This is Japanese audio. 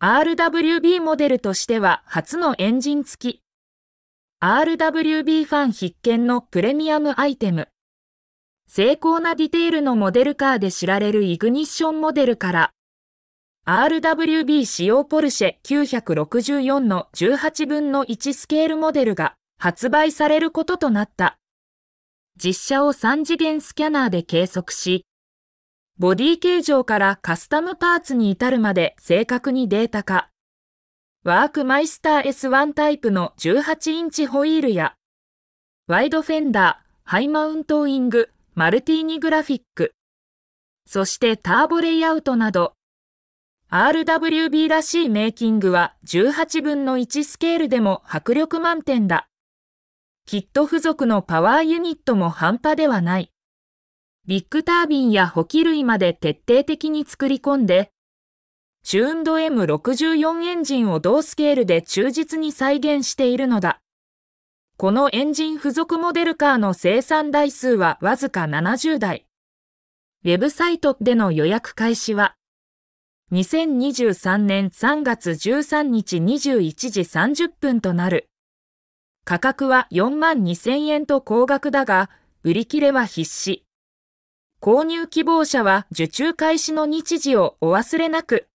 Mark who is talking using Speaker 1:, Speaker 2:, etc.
Speaker 1: RWB モデルとしては初のエンジン付き。RWB ファン必見のプレミアムアイテム。精巧なディテールのモデルカーで知られるイグニッションモデルから、RWB 使用ポルシェ964の18分の1スケールモデルが発売されることとなった。実写を3次元スキャナーで計測し、ボディ形状からカスタムパーツに至るまで正確にデータ化。ワークマイスター S1 タイプの18インチホイールや、ワイドフェンダー、ハイマウントウィング、マルティーニグラフィック、そしてターボレイアウトなど、RWB らしいメイキングは18分の1スケールでも迫力満点だ。キット付属のパワーユニットも半端ではない。ビッグタービンや補給類まで徹底的に作り込んで、チューンド M64 エンジンを同スケールで忠実に再現しているのだ。このエンジン付属モデルカーの生産台数はわずか70台。ウェブサイトでの予約開始は、2023年3月13日21時30分となる。価格は4万2000円と高額だが、売り切れは必至。購入希望者は受注開始の日時をお忘れなく。